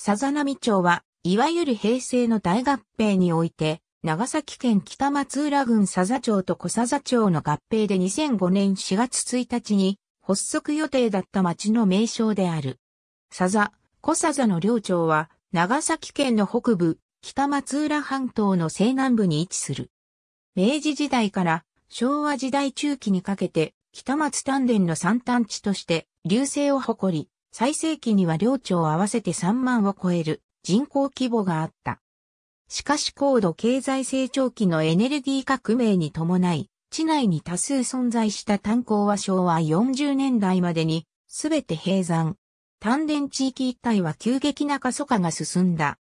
さざ波町は、いわゆる平成の大合併において、長崎県北松浦郡佐々町と小佐々町の合併で2005年4月1日に発足予定だった町の名称である。佐々、小佐々の両町は長崎県の北部、北松浦半島の西南部に位置する。明治時代から昭和時代中期にかけて北松丹田の山端地として流星を誇り、最盛期には領地を合わせて3万を超える人口規模があった。しかし高度経済成長期のエネルギー革命に伴い、地内に多数存在した炭鉱は昭和40年代までに、すべて閉山。丹田地域一帯は急激な過疎化が進んだ。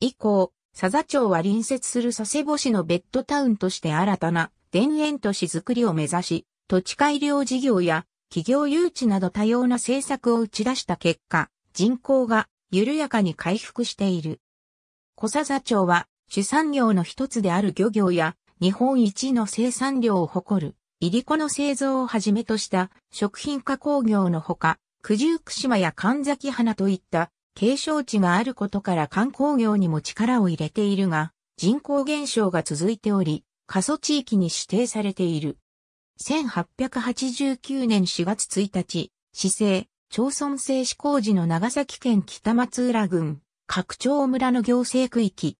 以降、佐々町は隣接する佐世保市のベッドタウンとして新たな田園都市づくりを目指し、土地改良事業や企業誘致など多様な政策を打ち出した結果、人口が緩やかに回復している。小笹町は主産業の一つである漁業や日本一の生産量を誇る、入り子の製造をはじめとした食品加工業のほか、九十九島や神崎花といった継承地があることから観光業にも力を入れているが、人口減少が続いており、過疎地域に指定されている。1889年4月1日、市政、町村制施行時の長崎県北松浦郡、各町村の行政区域。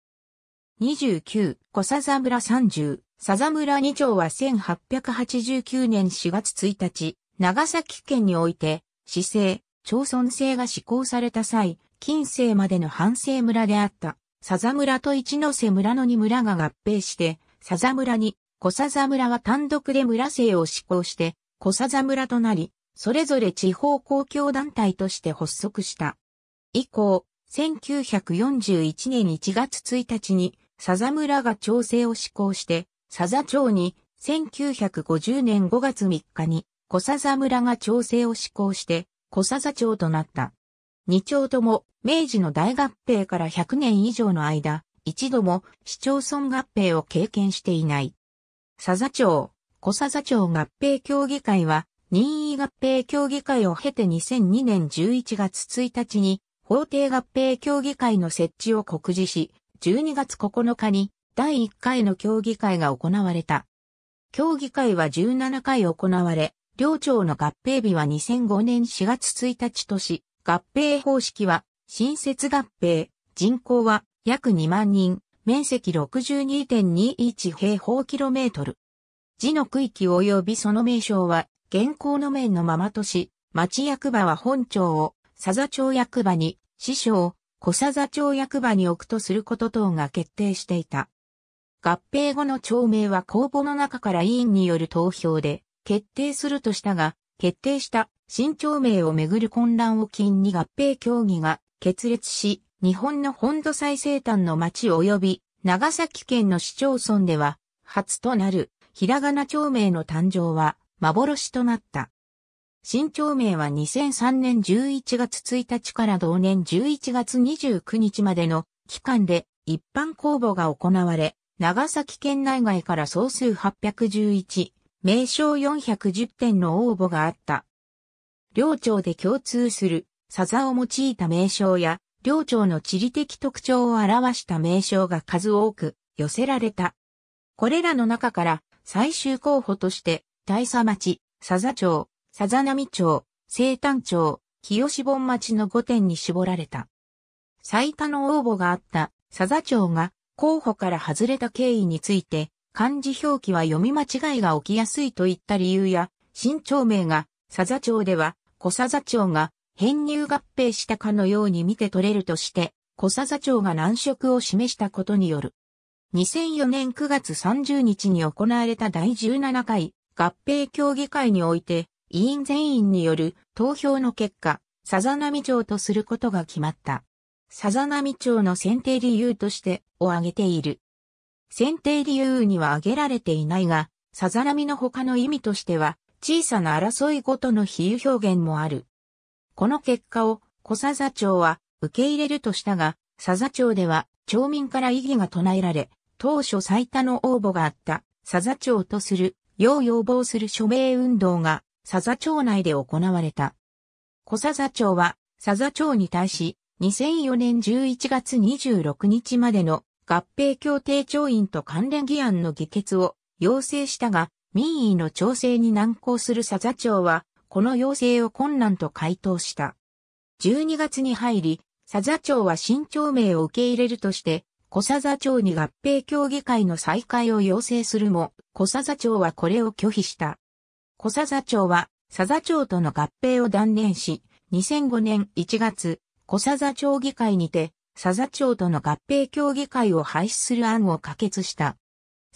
29、小笹村30、笹村2町は1889年4月1日、長崎県において、市政、町村制が施行された際、近世までの半生村であった、笹村と一ノ瀬村の2村が合併して、笹村に小笹村は単独で村政を施行して、小笹村となり、それぞれ地方公共団体として発足した。以降、1941年1月1日に、佐ザ村が調整を施行して、佐ザ町に、1950年5月3日に、小佐座村が調整を施行して、小佐ザ町となった。二町とも、明治の大合併から100年以上の間、一度も市町村合併を経験していない。佐々町、小佐々町合併協議会は、任意合併協議会を経て2002年11月1日に、法定合併協議会の設置を告示し、12月9日に第1回の協議会が行われた。協議会は17回行われ、両町の合併日は2005年4月1日とし、合併方式は、新設合併、人口は約2万人、面積62.21平方キロメートル。字の区域及びその名称は、現行の面のままとし、町役場は本庁を、佐々町役場に、師匠、小佐々町役場に置くとすること等が決定していた。合併後の町名は公募の中から委員による投票で、決定するとしたが、決定した新町名をめぐる混乱を禁に合併協議が決裂し、日本の本土最西端の町及び長崎県の市町村では初となるひらがな町名の誕生は幻となった。新町名は2003年11月1日から同年11月29日までの期間で一般公募が行われ、長崎県内外から総数811、名称410点の応募があった。両町で共通する、サザを用いた名称や領町の地理的特徴を表した名称が数多く寄せられた。これらの中から最終候補として、大佐町、佐々町、佐佐波町、生丹町、清本町の5点に絞られた。最多の応募があった佐々町が候補から外れた経緯について、漢字表記は読み間違いが起きやすいといった理由や、新町名が佐々町では小佐々町が編入合併したかのように見て取れるとして、小笹町が難色を示したことによる。2004年9月30日に行われた第17回合併協議会において、委員全員による投票の結果、さざ波町とすることが決まった。さざ波町の選定理由としてを挙げている。選定理由には挙げられていないが、さざ波の他の意味としては、小さな争いごとの比喩表現もある。この結果を小佐座町は受け入れるとしたが、佐座町では町民から異議が唱えられ、当初最多の応募があった佐座町とする、要要望する署名運動が佐座町内で行われた。小佐座町は佐座町に対し、2004年11月26日までの合併協定調印と関連議案の議決を要請したが、民意の調整に難航する佐々町はこの要請を困難と回答した。12月に入り、佐座町は新町名を受け入れるとして、小佐座町に合併協議会の再開を要請するも、小佐座町はこれを拒否した。小佐座町は、佐座町との合併を断念し、2005年1月、小佐座町議会にて、佐座町との合併協議会を廃止する案を可決した。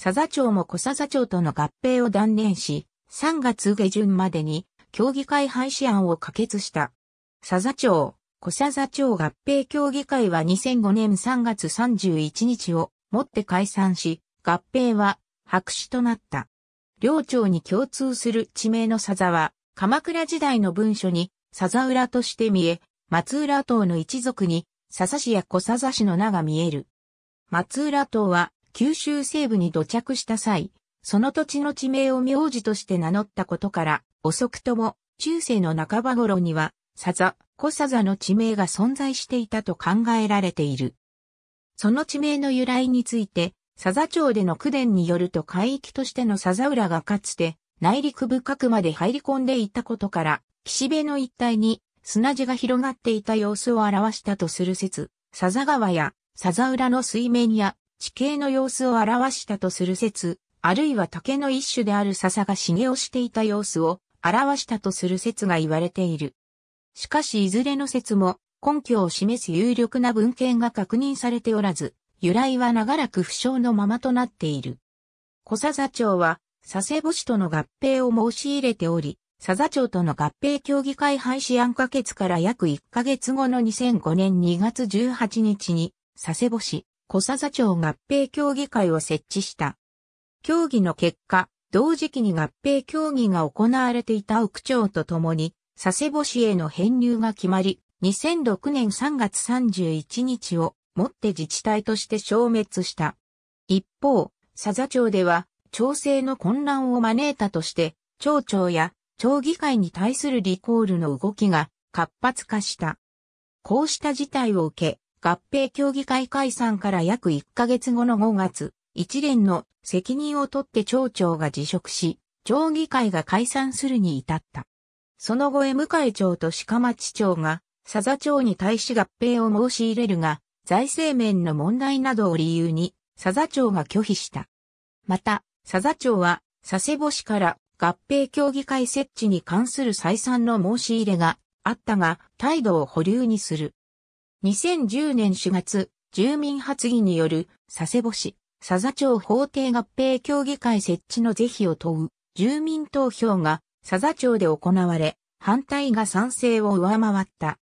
佐座町も小佐座町との合併を断念し、3月下旬までに協議会廃止案を可決した。佐々町、小佐々町合併協議会は2005年3月31日をもって解散し、合併は白紙となった。両町に共通する地名の佐々は、鎌倉時代の文書に佐々浦として見え、松浦島の一族に佐々市や小佐佐市の名が見える。松浦島は九州西部に土着した際、その土地の地名を名字として名乗ったことから、遅くとも中世の半ば頃には、サザ、コサザの地名が存在していたと考えられている。その地名の由来について、サザ町での区伝によると海域としてのサザ浦がかつて内陸深くまで入り込んでいたことから、岸辺の一帯に砂地が広がっていた様子を表したとする説、サザ川やサザ浦の水面や地形の様子を表したとする説、あるいは竹の一種である笹が茂をしていた様子を表したとする説が言われている。しかしいずれの説も根拠を示す有力な文献が確認されておらず、由来は長らく不詳のままとなっている。小佐座町は佐世保市との合併を申し入れており、佐々町との合併協議会廃止案可決から約1ヶ月後の2005年2月18日に、佐世保市、小佐々町合併協議会を設置した。協議の結果、同時期に合併協議が行われていた奥町とともに、佐世保市への編入が決まり、2006年3月31日をもって自治体として消滅した。一方、佐々町では、町政の混乱を招いたとして、町長や町議会に対するリコールの動きが活発化した。こうした事態を受け、合併協議会解散から約1ヶ月後の5月、一連の責任を取って町長が辞職し、町議会が解散するに至った。その後へ向井町と鹿町町が、佐々町に対し合併を申し入れるが、財政面の問題などを理由に、佐々町が拒否した。また、佐々町は、佐世保市から合併協議会設置に関する再三の申し入れがあったが、態度を保留にする。2010年4月、住民発議による佐世保市、佐々町法定合併協議会設置の是非を問う住民投票が佐々町で行われ、反対が賛成を上回った。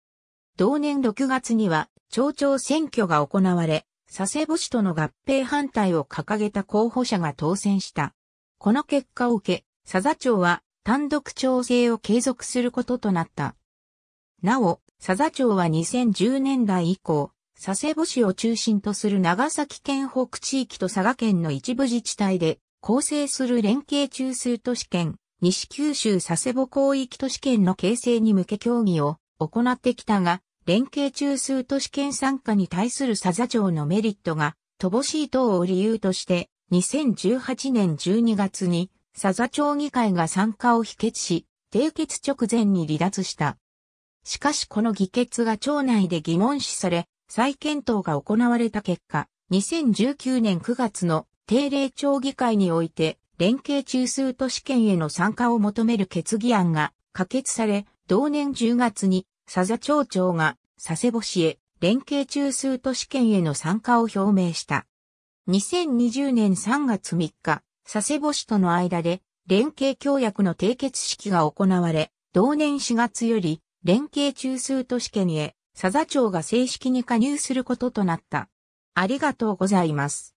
同年6月には町長選挙が行われ、佐世保市との合併反対を掲げた候補者が当選した。この結果を受け、佐々町は単独調整を継続することとなった。なお、佐々町は2010年代以降、佐世保市を中心とする長崎県北地域と佐賀県の一部自治体で構成する連携中枢都市圏、西九州佐世保広域都市圏の形成に向け協議を行ってきたが、連携中枢都市圏参加に対する佐々町のメリットが乏しい等を理由として、2018年12月に佐々町議会が参加を否決し、締結直前に離脱した。しかしこの議決が町内で疑問視され、再検討が行われた結果、2019年9月の定例町議会において、連携中枢都市圏への参加を求める決議案が可決され、同年10月に佐々町長が佐世保市へ連携中枢都市圏への参加を表明した。2020年3月3日、佐世保市との間で連携協約の締結式が行われ、同年4月より連携中枢都市圏へ佐々町が正式に加入することとなった。ありがとうございます。